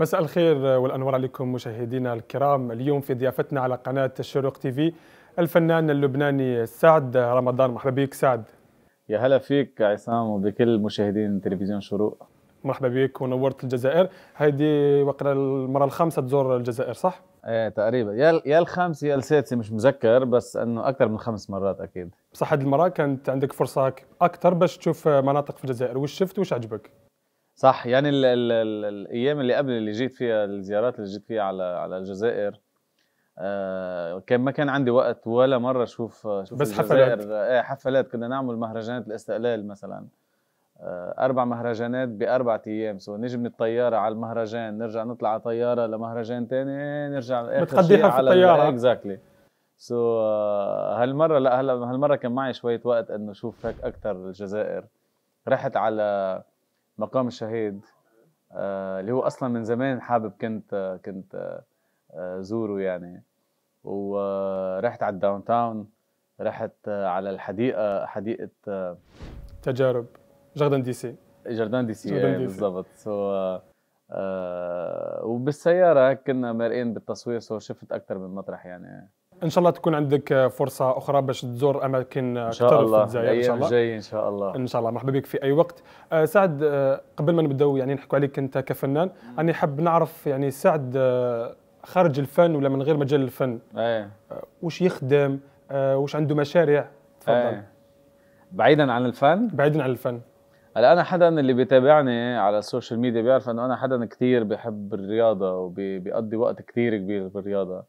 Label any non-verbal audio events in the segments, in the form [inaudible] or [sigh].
مساء الخير والانوار عليكم مشاهدينا الكرام اليوم في ضيافتنا على قناه الشروق تي في الفنان اللبناني سعد رمضان مرحبا بك سعد يا هلا فيك عصام وبكل مشاهدين تلفزيون شروق مرحبا بك ونورت الجزائر هذه وقت المره الخامسه تزور الجزائر صح ايه تقريبا يا يا الخامسه يا السادسه مش مذكر بس انه اكثر من خمس مرات اكيد بصح هذه المره كانت عندك فرصه اكثر باش تشوف مناطق في الجزائر وش شفت وش عجبك صح يعني الـ الـ الـ الايام اللي قبل اللي جيت فيها الزيارات اللي جيت فيها على على الجزائر آه كان ما كان عندي وقت ولا مره اشوف شوف بس حفلات ايه حفلات كنا نعمل مهرجانات الاستقلال مثلا آه اربع مهرجانات باربع ايام سو نجي من الطياره على المهرجان نرجع نطلع على طياره لمهرجان ثاني نرجع بتقضيها في الطياره اكزاكتلي سو آه، هالمره لا هلا هالمره كان معي شويه وقت انه اشوف هيك اكثر الجزائر رحت على مقام الشهيد آه، اللي هو اصلا من زمان حابب كنت آه، كنت آه، زوره يعني ورحت على الداون تاون رحت على الحديقه حديقه تجارب جاردن دي سي جاردن دي سي, بالضبط سو وبالسياره كنا مرقين بالتصوير سو شفت اكثر من مطرح يعني ان شاء الله تكون عندك فرصه اخرى باش تزور اماكن اكثر في الجزائر ان شاء الله جاي ان شاء الله ان شاء الله مرحبا بك في اي وقت أه سعد أه قبل ما نبداو يعني نحكوا عليك انت كفنان اني حاب نعرف يعني سعد أه خارج الفن ولا من غير مجال الفن ايه آه، وش يخدم آه، وش عنده مشاريع تفضل أيه. بعيدا عن الفن بعيدا عن الفن هلا انا حدا اللي بيتابعني على السوشيال ميديا بيعرف انه انا حدا كثير بحب الرياضه وبيقضي وقت كثير كبير بالرياضه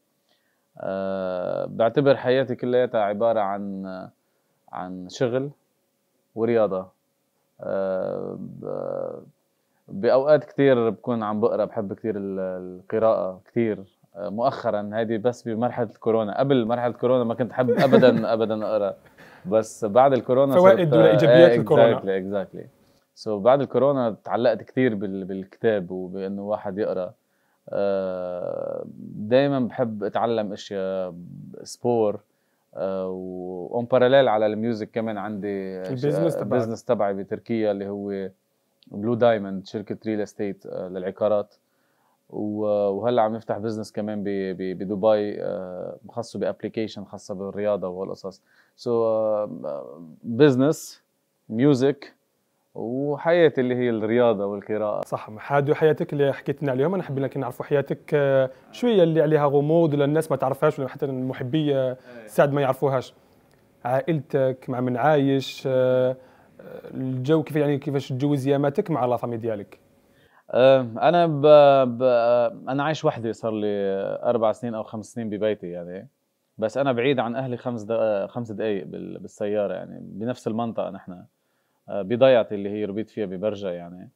آه، بعتبر حياتي كلياتها عبارة عن عن شغل ورياضة آه، بأوقات كتير بكون عم بقرأ بحب كتير القراءة كتير آه، مؤخرا هذه بس بمرحلة الكورونا قبل مرحلة الكورونا ما كنت حب أبدا [laughs] أبدا أقرأ بس بعد الكورونا فوائد ولا إيجابيات إيه، الكورونا اكزاكتلي اكزاكتلي سو بعد الكورونا تعلقت كتير بالكتاب وبانه واحد يقرا آه، دائما بحب اتعلم اشياء سبور آه، وان باراليل على الميوزك كمان عندي البزنس تبعي البزنس تبعي بتركيا اللي هو بلو دايموند شركه ريل استيت آه، للعقارات وهلا عم نفتح بزنس كمان بدبي خاصه بابلكيشن خاصه بالرياضه وهالقصص سو بزنس ميوزك وحياتي اللي هي الرياضه والقراءه صح حادو حياتك اللي حكيتنا عليهم انا حبينا نعرفوا حياتك آه، شويه اللي عليها غموض ولا الناس ما تعرفهاش ولا حتى المحبيه إيه. سعد ما يعرفوهاش عائلتك مع من عايش آه، الجو كيف يعني كيفاش تجوز ياماتك مع لا فامي ديالك آه، انا ب... ب... انا عايش وحدي صار لي اربع سنين او خمس سنين ببيتي يعني بس انا بعيد عن اهلي خمس خمس دقائق بالسياره يعني بنفس المنطقه نحن بضيعتي اللي هي ربيت فيها ببرجة يعني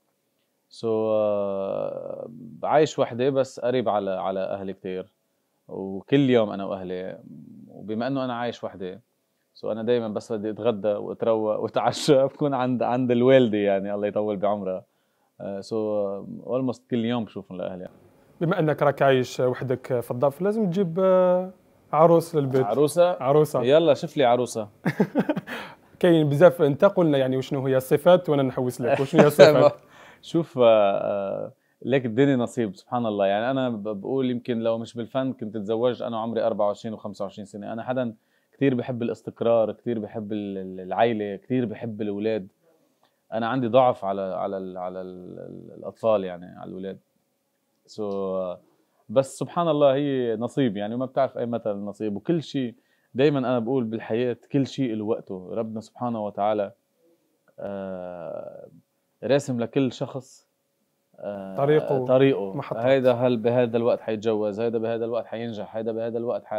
سو so, آه، عايش وحدي بس قريب على على اهلي كثير وكل يوم انا واهلي وبما انه انا عايش وحدي سو so انا دائما بس بدي اتغدى واتروق واتعشى [laughs] بكون عند عند الوالده يعني الله يطول بعمرها سو آه، اولموست so, آه، كل يوم بشوفهم لاهلي بما انك راك عايش وحدك في الضف لازم تجيب عروس للبيت عروسه عروسه يلا شوف لي عروسه [laughs] كاين بزاف انت قلنا يعني وشنو هي الصفات وانا نحوس لك وشنو هي [laughs] الصفات شوف آه، آه، لك الدنيا نصيب سبحان الله يعني انا بقول يمكن لو مش بالفن كنت اتزوجت انا وعمري 24 و25 سنه انا حدا كثير بحب الاستقرار كثير بحب العائله كثير بحب الاولاد انا عندي ضعف على على الـ على الـ الاطفال يعني على الاولاد سو so, آه، بس سبحان الله هي نصيب يعني ما بتعرف اي متى النصيب وكل شيء دايما انا بقول بالحياه كل شيء له وقته ربنا سبحانه وتعالى آه، راسم لكل شخص آه، طريقه طريقه محطات. هيدا هل بهذا الوقت حيتجوز هيدا بهذا الوقت حينجح هيدا بهذا الوقت حي...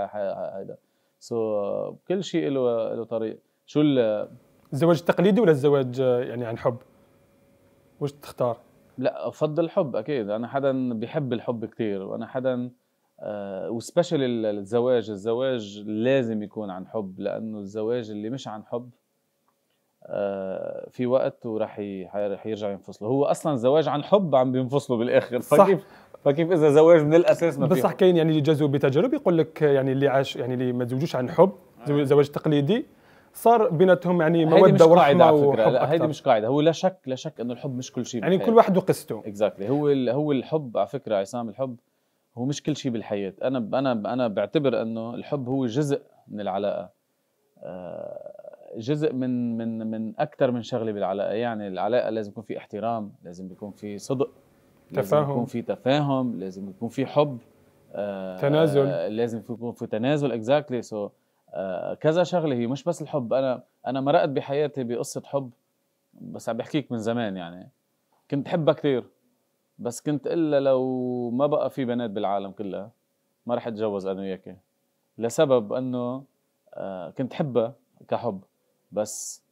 هيدا سو كل شيء له له طريق شو ال... الزواج التقليدي ولا الزواج آه، يعني عن حب وش تختار لا افضل الحب اكيد انا حدا بحب الحب كثير وانا حدا آه، وسبيشال الزواج الزواج لازم يكون عن حب لانه الزواج اللي مش عن حب آه، في وقت وراح راح يرجع ينفصلوا هو اصلا زواج عن حب عم بينفصلوا بالاخر صح فكيف فكيف اذا زواج من الاساس ما في بصح كاين يعني اللي جازوا بتجارب يقول لك يعني اللي عاش يعني اللي ما تزوجوش عن حب آه. زواج تقليدي صار بيناتهم يعني موده قاعدة على فكره لا هيدي مش قاعده هو لا شك لا شك انه الحب مش كل شيء يعني كل واحد وقصته اكزاكتلي exactly. هو هو الحب على فكره عصام الحب هو مش كل شيء بالحياه انا انا انا بعتبر انه الحب هو جزء من العلاقه آه، جزء من من من اكثر من شغله بالعلاقه يعني العلاقه لازم يكون في احترام لازم يكون في صدق تفاهم لازم يكون في تفاهم لازم يكون في حب آه، تنازل لازم يكون في تنازل اكزاكتلي exactly. سو so, آه، كذا شغله هي مش بس الحب انا انا مرقت بحياتي بقصه حب بس عم بحكيك من زمان يعني كنت حبها كثير بس كنت الا لو ما بقى في بنات بالعالم كلها ما رح اتجوز انا وياك لسبب انه آه، كنت حبها كحب بس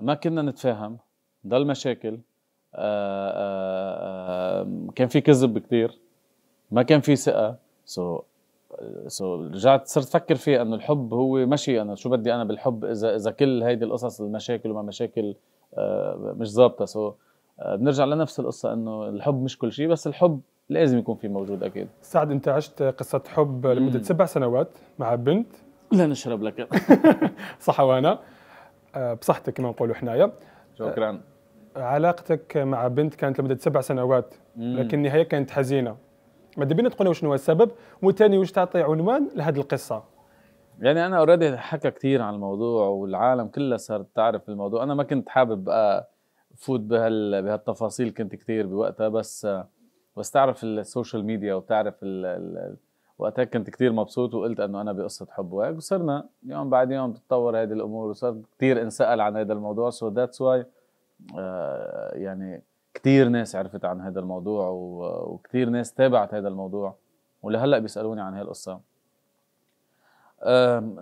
ما كنا نتفاهم ضل مشاكل آه، آه، كان في كذب كثير ما كان في ثقه سو سو رجعت صرت افكر فيه انه الحب هو ماشي انا شو بدي انا بالحب اذا اذا كل هيدي القصص المشاكل وما مشاكل مش ظابطه سو so آه، بنرجع لنفس القصه انه الحب مش كل شيء بس الحب لازم يكون في موجود اكيد سعد انت عشت قصه حب لمده سبع سنوات مع بنت لا نشرب لك [laughs] صح وانا آه، بصحتك كما نقولوا حنايا شكرا آه، علاقتك مع بنت كانت لمده سبع سنوات لكن النهايه كانت حزينه ماذا بينا تقولنا شنو هو السبب وثاني واش تعطي عنوان لهذه القصه يعني انا اوريدي حكى كثير عن الموضوع والعالم كلها صارت تعرف الموضوع انا ما كنت حابب أه فوت بهال بهالتفاصيل كنت كثير بوقتها بس بس تعرف السوشيال ميديا وبتعرف ال... وقتها كنت كثير مبسوط وقلت انه انا بقصه حب وهيك وصرنا يوم بعد يوم تتطور هذه الامور وصار كثير انسال عن هذا الموضوع سو ذاتس واي يعني كثير ناس عرفت عن هذا الموضوع و... وكثير ناس تابعت هذا الموضوع ولهلا بيسالوني عن هالقصه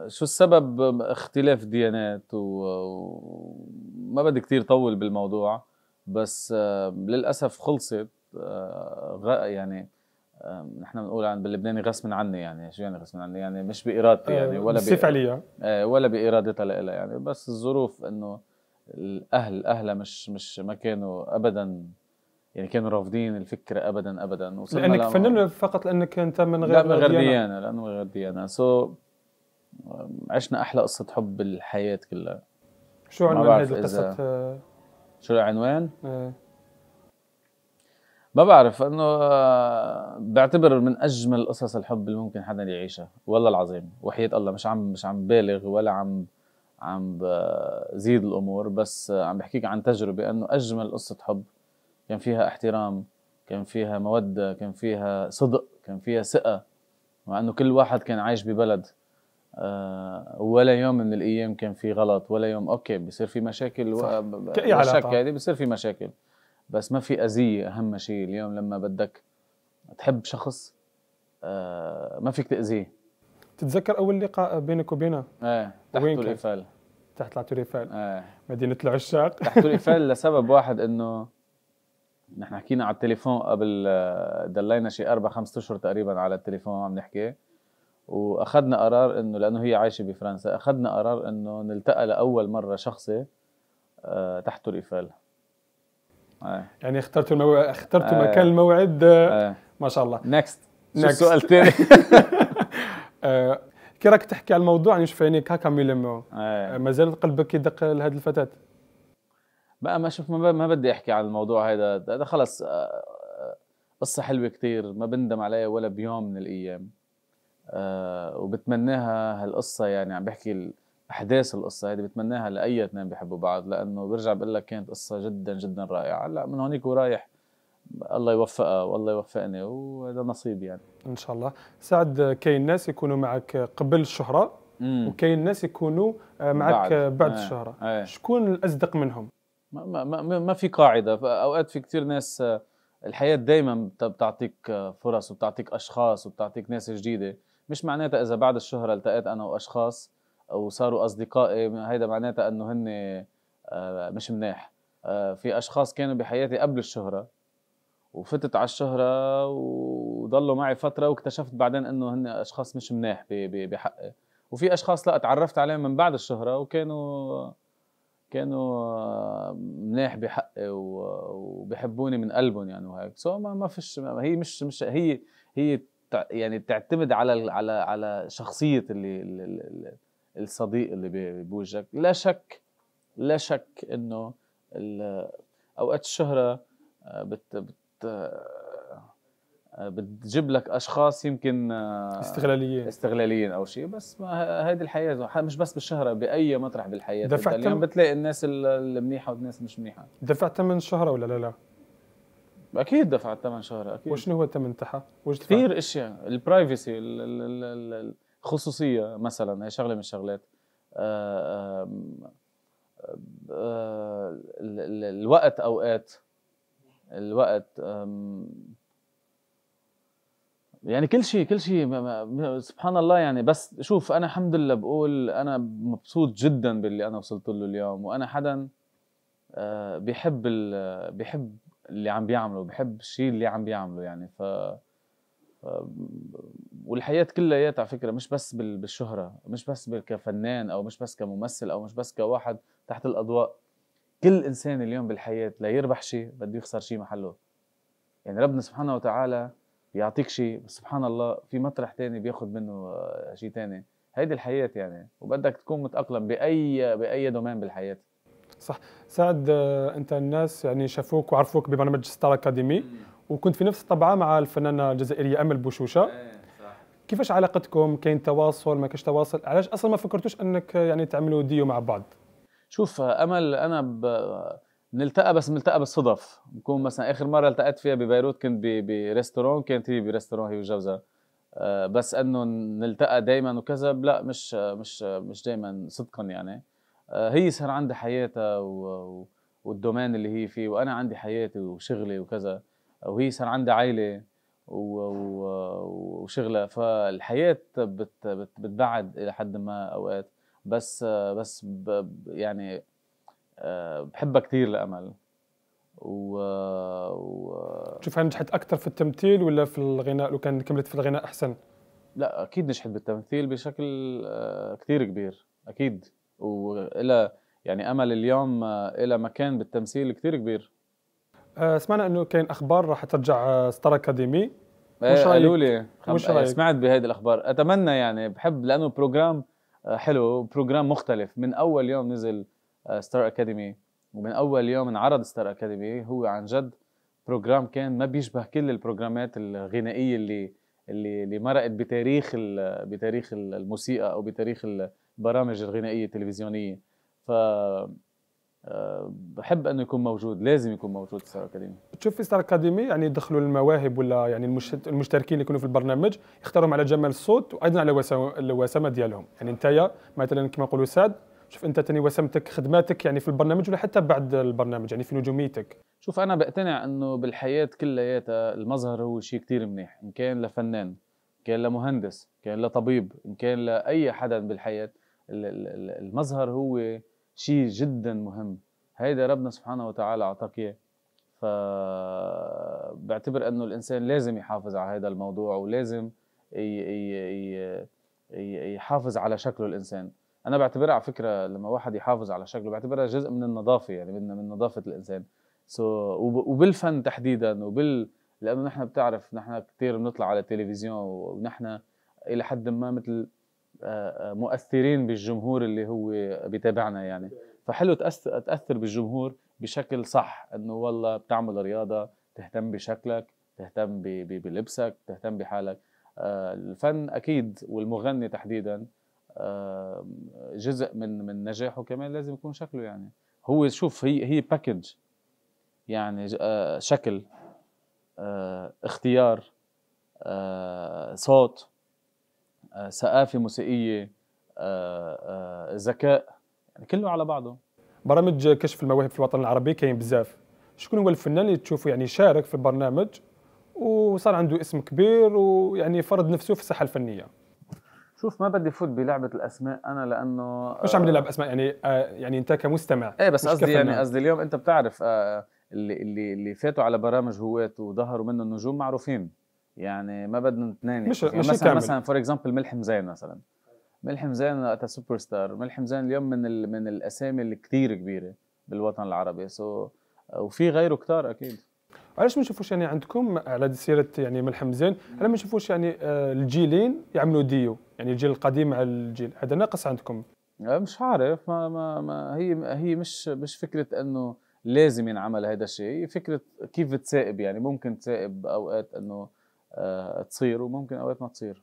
شو السبب اختلاف ديانات وما بدي كتير طول بالموضوع بس للأسف خلصت أه، يعني نحن بنقول عن باللبناني غصبا عني يعني شو يعني غصبا عني يعني مش بارادتي يعني أه، ولا بس فعليا أه، ولا بارادتها لها يعني بس الظروف انه الاهل اهلها مش مش ما كانوا ابدا يعني كانوا رافضين الفكره ابدا ابدا لانك فنان فقط لانك انت من غير لا من غير ديانه لانه من غير ديانه سو so عشنا احلى قصه حب بالحياه كلها شو عنوان هذه القصه آه. شو العنوان؟ ايه ما بعرف انه آه، بعتبر من اجمل قصص الحب اللي ممكن حدا يعيشها والله العظيم وحياه الله مش عم مش عم بالغ ولا عم عم بزيد آه، الامور بس عم بحكيك عن تجربه انه اجمل قصه حب كان فيها احترام كان فيها موده كان فيها صدق كان فيها ثقه مع انه كل واحد كان عايش ببلد آه، ولا يوم من الايام كان في غلط ولا يوم اوكي بصير في مشاكل آه، كأي علاقه هذه بصير في مشاكل بس ما في اذيه اهم شيء اليوم لما بدك تحب شخص آه، ما فيك تاذيه تتذكر اول لقاء بينك وبينه؟ ايه تحت الاقفال تحت العتوريفال ايه مدينه العشاق تحت الاقفال [laughs] لسبب واحد انه نحن حكينا على التليفون قبل دلينا شيء اربع خمس اشهر تقريبا على التليفون عم نحكي واخذنا قرار انه لانه هي عايشه بفرنسا اخذنا قرار انه نلتقى لاول مره شخصي آه، تحت القفال آه. يعني اخترتوا المو... اخترتوا آه. مكان الموعد آه. ما شاء الله نكست شو السؤال الثاني [laughs] آه، كي راك تحكي على الموضوع انا يعني نشوف عينيك هكا آه. مازال قلبك يدق لهذه الفتاه بقى ما شوف ما, ما بدي احكي عن الموضوع هذا هذا خلص قصه حلوه كثير ما بندم عليها ولا بيوم من الايام آه، وبتمناها هالقصة يعني عم بحكي أحداث القصة هذه بتمناها لأي اثنين بيحبوا بعض لأنه برجع بقول لك كانت قصة جدا جدا رائعة هلا من هونيك ورايح الله يوفقها والله يوفقني وهذا نصيب يعني ان شاء الله سعد كاين ناس يكونوا معك قبل الشهرة وكاين ناس يكونوا آه، معك بعد, بعد آه. الشهرة آه. شكون الأصدق منهم؟ ما, ما, ما, ما في قاعدة أوقات في كثير ناس آه، الحياة دائما بتعطيك فرص وبتعطيك أشخاص وبتعطيك ناس جديدة مش معناتها اذا بعد الشهره التقيت انا واشخاص وصاروا اصدقائي هيدا معناتها انه هن آه، مش مناح آه، في اشخاص كانوا بحياتي قبل الشهره وفتت على الشهره وضلوا معي فتره واكتشفت بعدين انه هن اشخاص مش مناح بحقي وفي اشخاص لا تعرفت عليهم من بعد الشهره وكانوا كانوا آه، مناح بحقي وبحبوني من قلبهم يعني وهيك سو ما, ما فيش هي مش مش هي هي يعني بتعتمد على على على شخصيه اللي, اللي الصديق اللي بوجهك لا شك لا شك انه اوقات الشهره آه، بت بت آه، بتجيب لك اشخاص يمكن آه، استغلاليين استغلاليين او شيء بس ما هذه الحياه مش بس بالشهره باي مطرح بالحياه دفعت اليوم بتلاقي الناس المنيحه والناس مش منيحه دفعت من الشهره ولا لا لا اكيد دفع الثمن شهري اكيد وشنو هو الثمن تاعها؟ كثير اشياء البرايفسي الخصوصيه مثلا هي شغله من الشغلات آه، آه، آه، الوقت اوقات الوقت يعني كل شيء كل شيء سبحان الله يعني بس شوف انا الحمد لله بقول انا مبسوط جدا باللي انا وصلت له اليوم وانا حدا بيحب بيحب اللي عم بيعمله بحب الشيء اللي عم بيعمله يعني ف والحياة كلياتها على فكرة مش بس بالشهرة مش بس كفنان أو مش بس كممثل أو مش بس كواحد تحت الأضواء كل إنسان اليوم بالحياة لا يربح شيء بده يخسر شيء محله يعني ربنا سبحانه وتعالى بيعطيك شيء بس سبحان الله في مطرح تاني بياخذ منه آه، شيء تاني هيدي الحياة يعني وبدك تكون متأقلم بأي بأي دومين بالحياة صح سعد آه، انت الناس يعني شافوك وعرفوك ببرنامج ستار اكاديمي وكنت في نفس الطبعه مع الفنانه الجزائريه امل بوشوشه إيه، كيفاش علاقتكم كاين تواصل ما كاش تواصل علاش اصلا ما فكرتوش انك آه، يعني تعملوا ديو مع بعض شوف آه، امل انا ب... نلتقى بس نلتقى بالصدف نكون مثلا اخر مره التقيت فيها ببيروت كنت بريستورون كانت هي بريستورون هي وجوزها بس انه نلتقى دائما وكذا لا مش مش مش دائما صدقا يعني آه، هي صار عندها حياتها و... والدومين اللي هي فيه وانا عندي حياتي وشغلي وكذا وهي صار عندها عائله و... و... وشغلها فالحياه بت... بت... بتبعد الى حد ما اوقات بس بس ب... يعني آه، بحبها كثير لامل و, و... هل نجحت اكثر في التمثيل ولا في الغناء لو كان كملت في الغناء احسن لا اكيد نجحت بالتمثيل بشكل آه، كثير كبير اكيد وإلى يعني امل اليوم آه، إلى مكان بالتمثيل كثير كبير آه، سمعنا انه كاين اخبار راح ترجع آه، ستار اكاديمي مش إيه، قالوا لي مش رأيك. سمعت بهيدي الاخبار اتمنى يعني بحب لانه بروجرام حلو بروجرام مختلف من اول يوم نزل ستار اكاديمي ومن اول يوم انعرض ستار اكاديمي هو عن جد بروجرام كان ما بيشبه كل البروجرامات الغنائيه اللي اللي اللي مرقت بتاريخ بتاريخ الموسيقى او بتاريخ برامج الغنائيه التلفزيونيه ف آه، بحب انه يكون موجود لازم يكون موجود ستار اكاديمي تشوف ستار اكاديمي يعني يدخلوا المواهب ولا يعني المشتركين اللي يكونوا في البرنامج يختارهم على جمال الصوت وايضا على الوسامه ديالهم يعني انت مثلا كما نقولوا ساد شوف انت تاني وسمتك خدماتك يعني في البرنامج ولا حتى بعد البرنامج يعني في نجوميتك شوف انا بقتنع انه بالحياه كلياتها المظهر هو شيء كثير منيح ان كان لفنان كان لمهندس كان لطبيب ان كان لاي حدا بالحياه المظهر هو شيء جدا مهم هيدا ربنا سبحانه وتعالى اعطاك اياه فبعتبر انه الانسان لازم يحافظ على هذا الموضوع ولازم يحافظ على شكله الانسان انا بعتبرها على فكره لما واحد يحافظ على شكله بعتبرها جزء من النظافه يعني من من نظافه الانسان سو so, وبالفن تحديدا وبال لانه نحن بتعرف نحن كثير بنطلع على التلفزيون ونحن الى حد ما مثل آه، آه، مؤثرين بالجمهور اللي هو بيتابعنا يعني فحلو تاثر بالجمهور بشكل صح انه والله بتعمل رياضه تهتم بشكلك تهتم بلبسك تهتم بحالك آه، الفن اكيد والمغني تحديدا جزء من من نجاحه كمان لازم يكون شكله يعني هو شوف هي هي باكج يعني شكل اختيار صوت ثقافه آه، موسيقيه آه، آه، ذكاء يعني كله على بعضه برامج كشف المواهب في الوطن العربي كاين بزاف شكون هو الفنان اللي تشوفه يعني شارك في البرنامج وصار عنده اسم كبير ويعني فرض نفسه في الساحه الفنيه شوف ما بدي فوت بلعبه الاسماء انا لانه مش عم نلعب اسماء يعني يعني انت كمستمع ايه بس قصدي يعني قصدي اليوم انت بتعرف اللي اللي اللي فاتوا على برامج هواة وظهروا منه النجوم معروفين يعني ما بدنا اثنين مش, يعني مش مثلا مثلا فور اكزامبل ملحم زين مثلا ملحم زين وقتها سوبر ستار ملحم زين اليوم من ال... من الاسامي اللي كثير كبيره بالوطن العربي سو so... آه، وفي غيره كتار اكيد علاش ما نشوفوش يعني عندكم على سيره يعني ملحم زين علاش ما نشوفوش يعني آه، الجيلين يعملوا ديو يعني الجيل القديم على الجيل هذا ناقص عندكم آه، مش عارف ما, ما, ما هي هي مش مش فكره انه لازم ينعمل هذا الشيء فكره كيف تسائب يعني ممكن تسائب اوقات انه آه، تصير وممكن اوقات ما تصير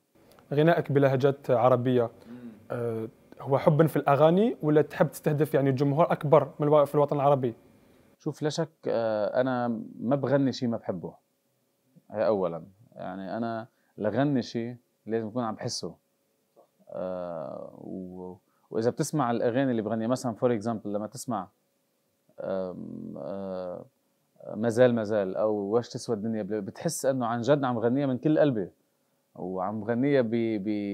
غنائك بلهجات عربيه آه، هو حب في الاغاني ولا تحب تستهدف يعني جمهور اكبر من في الوطن العربي شوف لا شك آه، انا ما بغني شيء ما بحبه هي اولا يعني انا لغني شيء لازم اكون عم بحسه واذا بتسمع الاغاني اللي بغنيها مثلا فور اكزامبل لما تسمع مازال مازال او واش تسوى الدنيا بتحس انه عن جد عم غنيها من كل قلبي وعم غنيها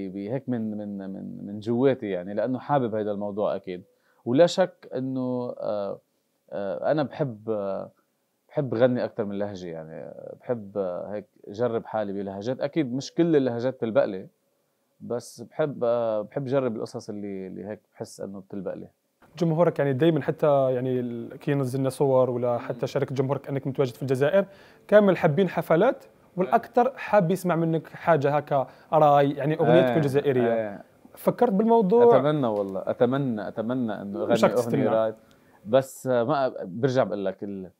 بهيك من من من من جواتي يعني لانه حابب هذا الموضوع اكيد ولا شك انه آآ آه، آآ آه، انا بحب بحب غني اكثر من لهجه يعني بحب آه، هيك جرب حالي بلهجات اكيد مش كل اللهجات بتلبق لي بس بحب بحب جرب القصص اللي اللي هيك بحس انه بتلبق لي جمهورك يعني دائما حتى يعني كي نزلنا صور ولا حتى شارك جمهورك انك متواجد في الجزائر كامل حابين حفلات والاكثر حاب يسمع منك حاجه هكا راي يعني اغنيه آه، تكون جزائريه آه. فكرت بالموضوع اتمنى والله اتمنى اتمنى انه اغني اغنيه راي بس ما برجع بقول لك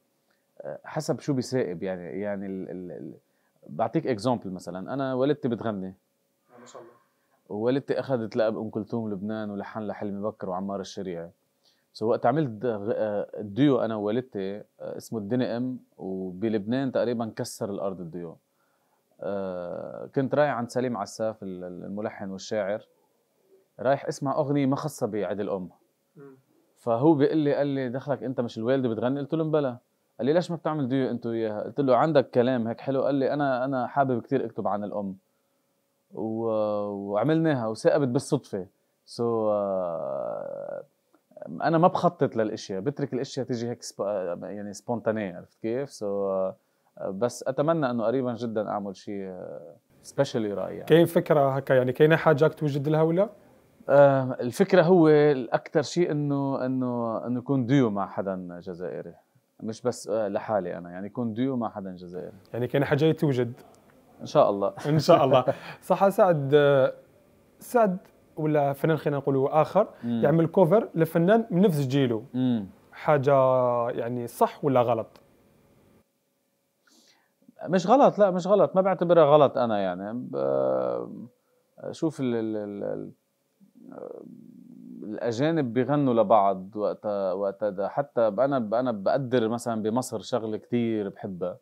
حسب شو بيسائب يعني يعني الـ الـ بعطيك اكزامبل مثلا انا والدتي بتغني ما شاء الله ووالدتي اخذت لاب ام كلثوم لبنان ولحن لحلمي بكر وعمار الشريعي سو وقت عملت آه، ديو انا ووالدتي آه، اسمه الدني ام وبلبنان تقريبا كسر الارض الديو آه، كنت رايح عند سليم عساف الملحن والشاعر رايح اسمع اغنيه ما خاصه بعيد الام فهو بيقول لي قال لي دخلك انت مش الوالده بتغني قلت له مبلا قال لي ليش ما بتعمل ديو انت وياها قلت له عندك كلام هيك حلو قال لي انا انا حابب كثير اكتب عن الام وعملناها وثاقبت بالصدفه سو so, uh... انا ما بخطط للاشياء بترك الاشياء تيجي هيك سبا يعني سبونتانيه عرفت كيف سو آه، بس اتمنى انه قريبا جدا اعمل شيء سبيشلي آه، رائع يعني. كاين فكره هكا يعني كاين حاجه توجد لها ولا؟ آه، الفكره هو الاكثر شيء انه انه انه يكون ديو مع حدا جزائري مش بس لحالي انا يعني يكون ديو مع حدا جزائري يعني كاين حاجه توجد ان شاء الله ان شاء الله [laughs] صح سعد سعد ولا فنان خلينا نقولوا اخر مم. يعمل كوفر لفنان من نفس جيله مم. حاجه يعني صح ولا غلط مش غلط لا مش غلط ما بعتبرها غلط انا يعني شوف الاجانب بيغنوا لبعض وقتها وقتها حتى انا انا بقدر مثلا بمصر شغله كثير بحبها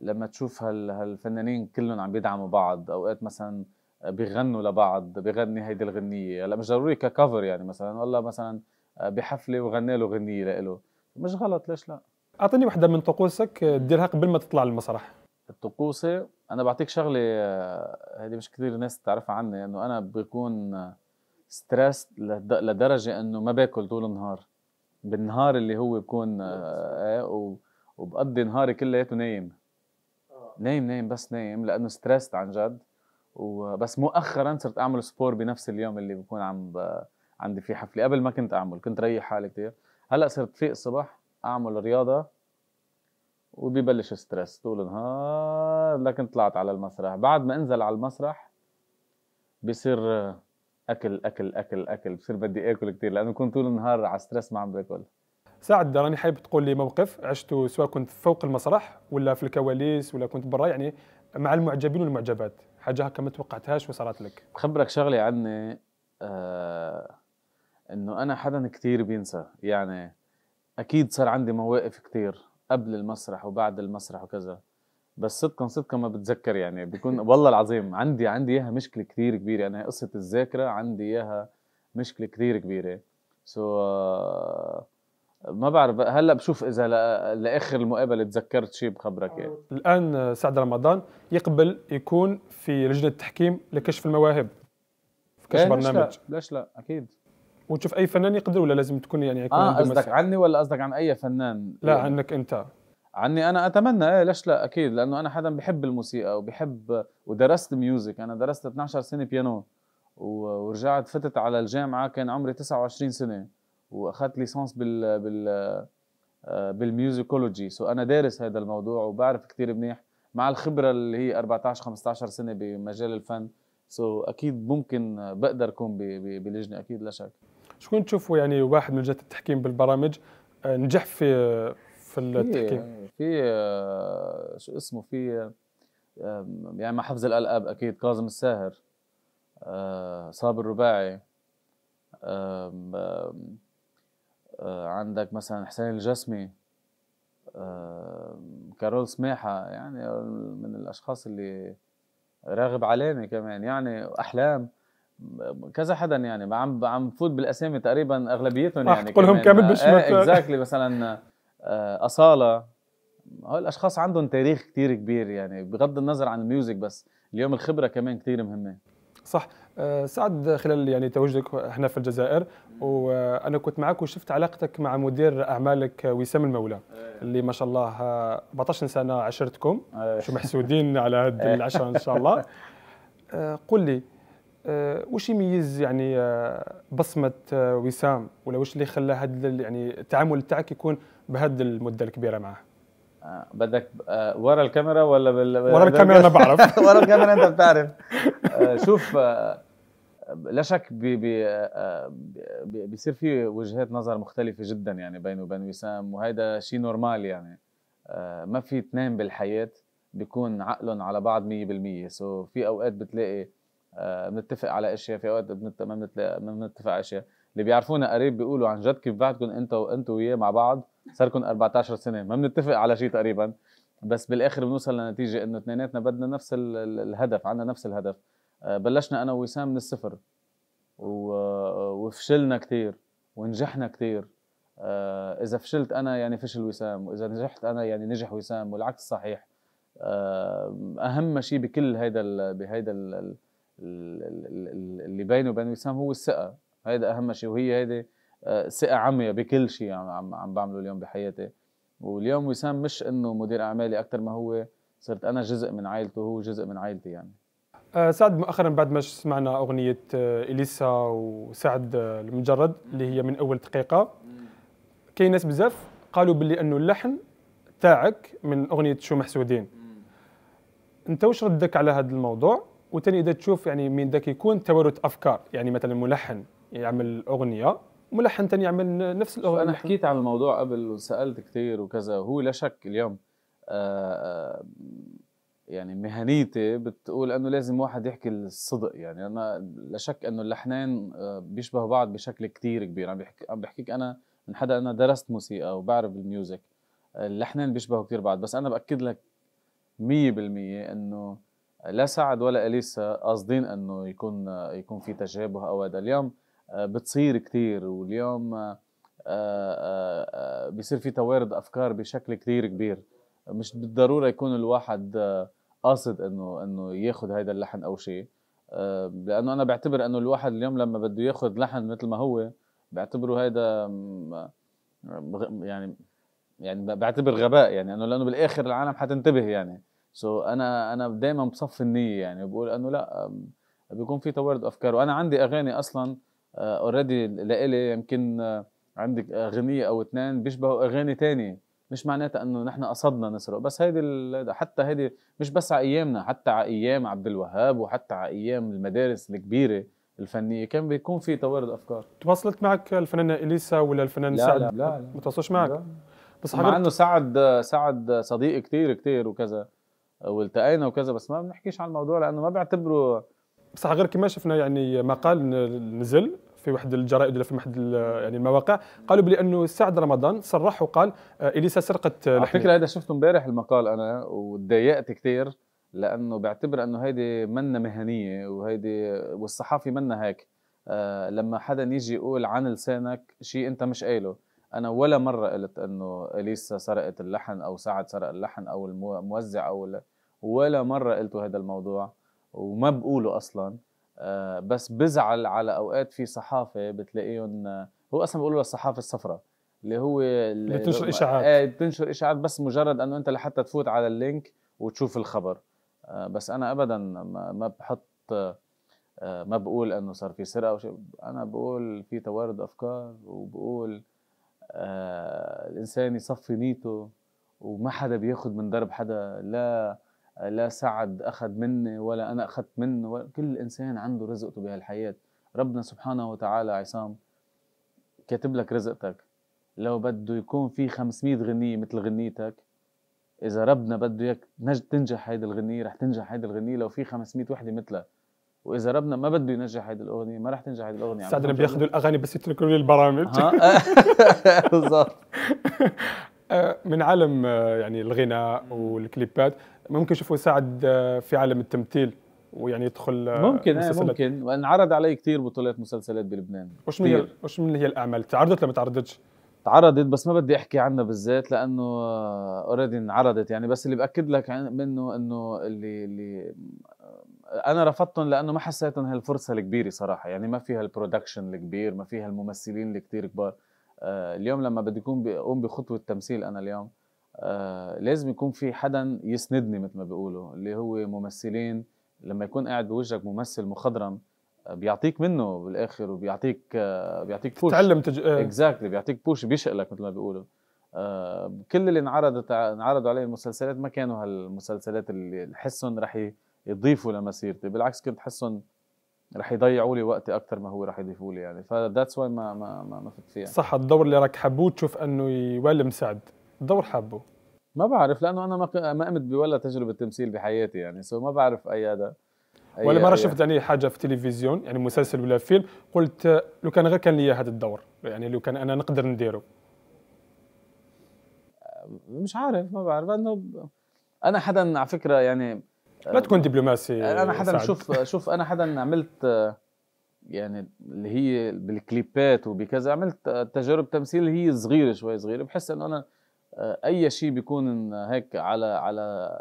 لما تشوف هالفنانين كلهم عم بيدعموا بعض اوقات مثلا بيغنوا لبعض بيغني هيدي الغنيه هلا مش ضروري ككفر يعني مثلا والله مثلا بحفله وغنى له غنيه لإله مش غلط ليش لا اعطيني وحده من طقوسك تديرها آه، قبل ما تطلع للمسرح الطقوسه انا بعطيك شغله هذه آه، مش كثير ناس تعرفها عني انه انا بكون ستريس لدرجه انه ما باكل طول النهار بالنهار اللي هو بكون آه إيه، وبقضي نهاري كلياته نايم آه. نايم نايم بس نايم لانه ستريسد عن جد وبس مؤخرا صرت اعمل سبور بنفس اليوم اللي بكون عم ب... عندي فيه حفله قبل ما كنت اعمل كنت ريح حالي كثير هلا صرت فيق الصبح اعمل رياضه وبيبلش ستريس طول النهار لكن طلعت على المسرح بعد ما انزل على المسرح بصير اكل اكل اكل اكل بصير بدي اكل كثير لانه كنت طول النهار على ستريس ما عم باكل سعد راني حابب تقول لي موقف عشته سواء كنت فوق المسرح ولا في الكواليس ولا كنت برا يعني مع المعجبين والمعجبات حاجه هكا ما توقعتهاش وصارت لك خبرك شغله عني آه انه انا حدا كثير بينسى يعني اكيد صار عندي مواقف كثير قبل المسرح وبعد المسرح وكذا بس صدقا صدقا ما بتذكر يعني بيكون [laughs] والله العظيم عندي عندي اياها مشكله كثير كبيره انا يعني قصه الذاكره عندي اياها مشكله كثير كبيره سو so, uh, ما بعرف هلا بشوف اذا لاخر المقابله تذكرت شيء بخبرك ايه الان سعد رمضان يقبل يكون في لجنه التحكيم لكشف المواهب في كشف إيه برنامج ليش لا. ليش لا اكيد وتشوف اي فنان يقدر ولا لازم تكون يعني يكون اه قصدك عني ولا قصدك عن اي فنان لا يعني. عنك انت عني انا اتمنى ايه ليش لا اكيد لانه انا حدا بحب الموسيقى وبحب ودرست ميوزك انا درست 12 سنه بيانو ورجعت فتت على الجامعه كان عمري 29 سنه واخذت ليسانس بال بال آه، بالميوزيكولوجي سو انا دارس هذا الموضوع وبعرف كثير منيح مع الخبره اللي هي 14 15 سنه بمجال الفن سو so, اكيد ممكن بقدر اكون بلجنه اكيد لا شك شكون تشوفوا يعني واحد من جهه التحكيم بالبرامج آه، نجح في في التحكيم في آه، شو اسمه في يعني مع حفظ الالقاب اكيد كاظم الساهر صابر الرباعي آه، عندك مثلا حسين الجسمي آه، كارول سماحة يعني من الأشخاص اللي راغب علامي كمان يعني أحلام كذا حدا يعني عم عم فوت بالاسامي تقريبا اغلبيتهم يعني كلهم كامل مش آه اكزاكتلي مثلا آه اصاله هول الاشخاص عندهم تاريخ كتير كبير يعني بغض النظر عن الميوزك بس اليوم الخبره كمان كتير مهمه صح آه، سعد خلال يعني تواجدك هنا في الجزائر وانا كنت معك وشفت علاقتك مع مدير اعمالك وسام المولى إيه. اللي ما شاء الله 14 سنه عشرتكم إيه. شو محسودين على هاد إيه. العشره ان شاء الله [laughs] آه، قل لي آه، وش يميز يعني آه، بصمه وسام ولا وش اللي خلى هاد يعني التعامل تاعك يكون بهاد المده الكبيره معه بدك ورا الكاميرا ولا بال... ورا الكاميرا انا بعرف [laughs] ورا الكاميرا انت بتعرف [laughs] شوف لا شك بيصير في وجهات نظر مختلفة جدا يعني بينه وبين وسام وهيدا شيء نورمال يعني آه، ما في اثنين بالحياة بيكون عقلهم على بعض 100% سو في اوقات بتلاقي بنتفق آه، على اشياء في اوقات ما بنتفق على اشياء اللي بيعرفونا قريب بيقولوا عن جد كيف بعدكم انت وانت وياه مع بعض صار لكم 14 سنه ما بنتفق على شيء تقريبا بس بالاخر بنوصل لنتيجه انه اثنيناتنا بدنا نفس الهدف عندنا نفس الهدف آه، بلشنا انا ووسام من الصفر آه، وفشلنا كثير ونجحنا كثير آه، اذا فشلت انا يعني فشل وسام واذا نجحت انا يعني نجح وسام والعكس صحيح اهم شيء بكل هذا بهيدا اللي بينه وبين وسام هو الثقه هيدا اهم شيء وهي هيدي ثقه عمياء بكل شيء عم عم بعمله اليوم بحياتي واليوم وسام مش انه مدير اعمالي اكثر ما هو صرت انا جزء من عائلته وهو جزء من عائلتي يعني آه، سعد مؤخرا بعد ما سمعنا اغنيه آه، اليسا وسعد آه، المجرد اللي هي من اول دقيقه كاين ناس بزاف قالوا باللي انه اللحن تاعك من اغنيه شو محسودين انت واش ردك على هذا الموضوع وتاني اذا تشوف يعني من ذاك يكون تورط افكار يعني مثلا ملحن يعمل اغنيه ملحن ثاني يعمل نفس الاغنيه انا حكيت عن الموضوع قبل وسالت كثير وكذا هو لا شك اليوم آآ آآ يعني مهنيتي بتقول انه لازم واحد يحكي الصدق يعني انا لا شك انه اللحنين آه، بيشبهوا بعض بشكل كتير كبير عم بحكي عم بحكيك انا من حدا انا درست موسيقى وبعرف الميوزك اللحنين بيشبهوا كتير بعض بس انا باكد لك 100% انه لا سعد ولا اليسا قاصدين انه يكون يكون في تشابه او هذا اليوم آه، بتصير كتير واليوم آه، بصير في توارد افكار بشكل كتير كبير مش بالضروره يكون الواحد قاصد انه انه ياخذ هذا اللحن او شيء لانه انا بعتبر انه الواحد اليوم لما بده ياخذ لحن مثل ما هو بعتبره هذا يعني يعني بعتبر غباء يعني انه لانه بالاخر العالم حتنتبه يعني سو so انا انا دائما بصفي النيه يعني بقول انه لا بيكون في توارد افكار وانا عندي اغاني اصلا اوريدي آه، لإلي يمكن آه، عندك اغنيه او اثنين بيشبهوا اغاني ثانيه مش معناتها انه نحن قصدنا نسرق بس هيدي حتى هيدي مش بس على ايامنا حتى على ايام عبد الوهاب وحتى على ايام المدارس الكبيره الفنيه كان بيكون في توارد افكار تواصلت معك الفنانه اليسا ولا الفنان لا سعد لا لا, لا. ما تواصلش معك لا. بس مع انه سعد سعد صديقي كثير كثير وكذا والتقينا وكذا بس ما بنحكيش عن الموضوع لانه ما بعتبره بس غير كما شفنا يعني مقال نزل في واحد الجرائد ولا في واحد يعني المواقع قالوا بلي انه سعد رمضان صرح وقال آه، اليسا سرقت على فكره هذا شفته امبارح المقال انا وتضايقت كثير لانه بعتبر انه هيدي منا مهنيه وهيدي والصحافي منا هيك آه لما حدا يجي يقول عن لسانك شيء انت مش قايله انا ولا مره قلت انه اليسا سرقت اللحن او سعد سرق اللحن او الموزع او ولا مره قلت هذا الموضوع وما بقوله اصلا آه، بس بزعل على اوقات في صحافه بتلاقيهم آه، هو اصلا بيقولوا للصحافه الصفراء اللي هو اللي بتنشر اشاعات ايه بتنشر اشاعات بس مجرد انه انت لحتى تفوت على اللينك وتشوف الخبر آه، بس انا ابدا ما بحط ما بقول انه صار في سرقه او شيء انا بقول في توارد افكار وبقول الانسان يصفي نيته وما حدا بياخذ من درب حدا لا لا سعد أخذ مني ولا أنا أخذت منه كل إنسان عنده رزقته بهالحياة ربنا سبحانه وتعالى عصام كاتب لك رزقتك لو بده يكون في 500 غنية مثل غنيتك إذا ربنا بده إياك تنجح هيدي الغنية رح تنجح هيدي الغنية لو في 500 وحدة مثلها واذا ربنا ما بده ينجح هيدي الاغنيه ما رح تنجح هيدي الاغنيه سعدنا بياخذوا الاغاني بس يتركوا لي البرامج [laughs] بالضبط [laughs] آه، من عالم آه، يعني الغناء والكليبات ممكن نشوفه يساعد آه، في عالم التمثيل ويعني يدخل ممكن مسلسلات. ممكن وانعرض عليه كثير بطولات مسلسلات بلبنان وش من وش من هي الاعمال تعرضت ولا ما تعرضتش؟ تعرضت بس ما بدي احكي عنها بالذات لانه اوريدي انعرضت يعني بس اللي باكد لك منه انه اللي اللي انا رفضتهم لانه ما حسيتهم هالفرصه الكبيره صراحه يعني ما فيها البرودكشن الكبير ما فيها الممثلين الكثير كبار آه، اليوم لما بدي اكون بقوم بخطوه تمثيل انا اليوم آه، لازم يكون في حدا يسندني مثل ما بيقولوا اللي هو ممثلين لما يكون قاعد بوجهك ممثل مخضرم آه، بيعطيك منه بالاخر وبيعطيك بيعطيك بوش تعلم تج... اكزاكتلي بيعطيك بوش بيشقلك مثل ما بيقولوا كل اللي انعرضت انعرضوا عليه المسلسلات ما كانوا هالمسلسلات اللي حسهم رح يضيفوا لمسيرتي بالعكس كنت حسهم رح يضيعوا لي وقتي اكثر ما هو رح يضيفوا لي يعني فذاتس واي ما ما ما, ما فت فيها صح الدور اللي راك حبوه تشوف انه يوالي مساعد الدور حبه ما بعرف لانه انا ما ما قمت بولا تجربه تمثيل بحياتي يعني سو ما بعرف اي هذا ولا مره شفت يعني حاجه في التلفزيون يعني مسلسل ولا فيلم قلت لو كان غير كان لي هذا الدور يعني لو كان انا نقدر نديره مش عارف ما بعرف انه انا حدا على فكره يعني لا تكون دبلوماسي انا حدا شوف شوف انا حدا عملت يعني اللي هي بالكليبات وبكذا عملت تجارب تمثيل هي صغيره شوي صغيره بحس انه انا اي شيء بيكون هيك على على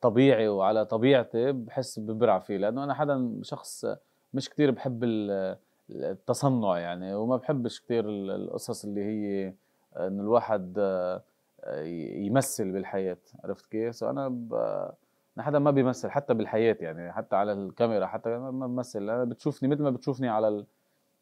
طبيعي وعلى طبيعتي بحس ببرع فيه لانه انا حدا شخص مش كتير بحب التصنع يعني وما بحبش كتير القصص اللي هي انه الواحد آه، يمثل بالحياه عرفت كيف؟ سو انا حدا ما بيمثل حتى بالحياه يعني حتى على الكاميرا حتى ما بمثل انا بتشوفني مثل ما بتشوفني على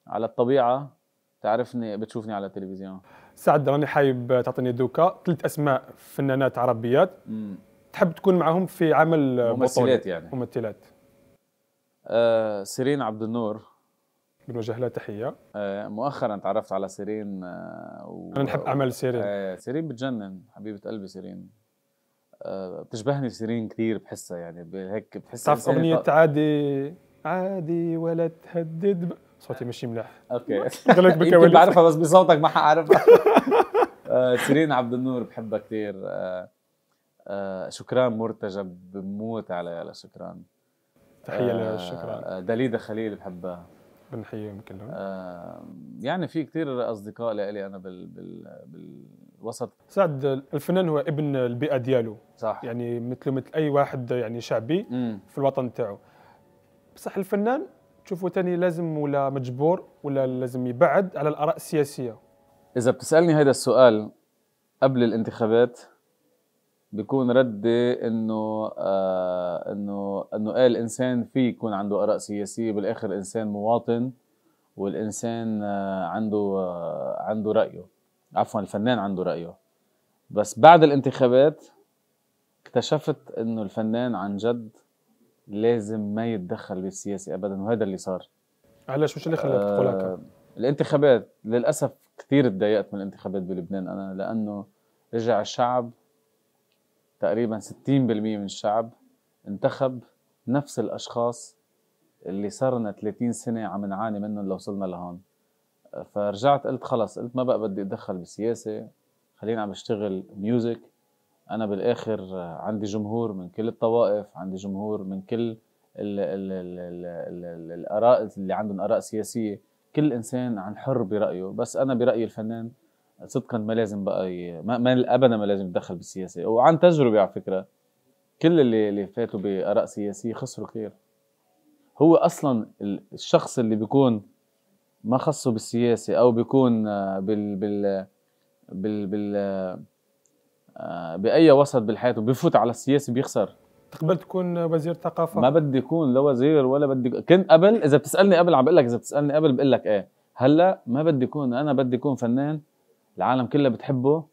على الطبيعه تعرفني بتشوفني على التلفزيون سعد راني حابب تعطيني دوكا ثلاث اسماء فنانات عربيات مم. تحب تكون معهم في عمل ممثلات يعني ممثلات آه سيرين عبد النور بنوجه لها تحيه آه مؤخرا تعرفت على سيرين آه و... انا نحب اعمال سيرين آه سيرين بتجنن حبيبه قلبي سيرين آه، بتشبهني بسيرين كثير بحسها يعني هيك بحسها بتعرف اغنيه عادي عادي ولا تهدد صوتي مش مليح اوكي [laughs] [laughs] بعرفها بس بصوتك ما حعرفها [laughs] آه، سيرين عبد النور بحبها كثير آه، شكران مرتجب بموت عليها لشكران تحيه لشكران دليدا خليل بحبها بنحييهم كلهم آه يعني في كثير اصدقاء لي انا بال بال بالوسط سعد الفنان هو ابن البيئه دياله صح يعني مثله مثل اي واحد يعني شعبي مم. في الوطن تاعو بصح الفنان تشوفه تاني لازم ولا مجبور ولا لازم يبعد على الاراء السياسيه اذا بتسالني هذا السؤال قبل الانتخابات بيكون ردي انه آه انه انه قال آه، الانسان في يكون عنده اراء سياسيه بالاخر الانسان مواطن والانسان آه عنده آه عنده رايه عفوا الفنان عنده رايه بس بعد الانتخابات اكتشفت انه الفنان عن جد لازم ما يتدخل بالسياسه ابدا وهذا اللي صار علاش وش اللي خلاك تقول آه الانتخابات للاسف كثير تضايقت من الانتخابات بلبنان انا لانه رجع الشعب تقريبا 60% من الشعب انتخب نفس الاشخاص اللي صارنا 30 سنه عم نعاني منهم لوصلنا لهون فرجعت قلت خلص قلت ما بقى بدي اتدخل بالسياسه خليني عم اشتغل ميوزك انا بالاخر عندي جمهور من كل الطوائف عندي جمهور من كل ال ال ال ال ال الاراء اللي عندهم اراء سياسيه كل انسان عن حر برايه بس انا برايي الفنان صدقا ما لازم بقى ي... ما, ما ابدا ما لازم يتدخل بالسياسه وعن تجربه على فكره كل اللي اللي فاتوا باراء سياسيه خسروا كثير هو اصلا الشخص اللي بيكون ما خصه بالسياسه او بيكون آه، بال بال بال, بال... آه، باي وسط بالحياه وبيفوت على السياسه بيخسر تقبل تكون وزير ثقافه ما بدي اكون لا وزير ولا بدي كنت قبل اذا بتسالني قبل عم بقول لك اذا بتسالني قبل بقول لك ايه هلا ما بدي اكون انا بدي اكون فنان العالم كلها بتحبه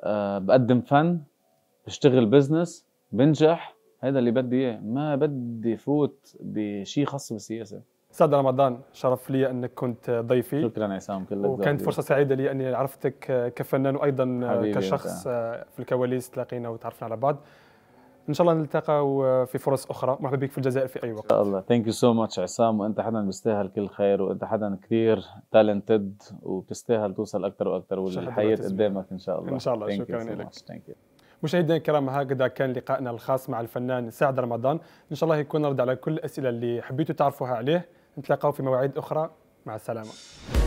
أه بقدم فن بشتغل بزنس بنجح هذا اللي بدي اياه ما بدي فوت بشيء خاص بالسياسه استاذ رمضان شرف لي انك كنت ضيفي شكرا عصام كل وكانت دي. فرصه سعيده لي اني عرفتك كفنان وايضا كشخص في الكواليس تلاقينا وتعرفنا على بعض ان شاء الله نلتقى في فرص اخرى مرحبا بك في الجزائر في اي وقت ان شاء الله ثانك يو سو ماتش عصام وانت حدا بيستاهل كل خير وانت حدا كثير تالنتد وبتستاهل توصل اكثر واكثر والحياه قدامك ان شاء الله ان شاء الله Thank شكرا لك ثانك يو مشاهدينا الكرام هكذا كان لقائنا الخاص مع الفنان سعد رمضان ان شاء الله يكون رد على كل الاسئله اللي حبيتوا تعرفوها عليه نتلاقاو في مواعيد اخرى مع السلامه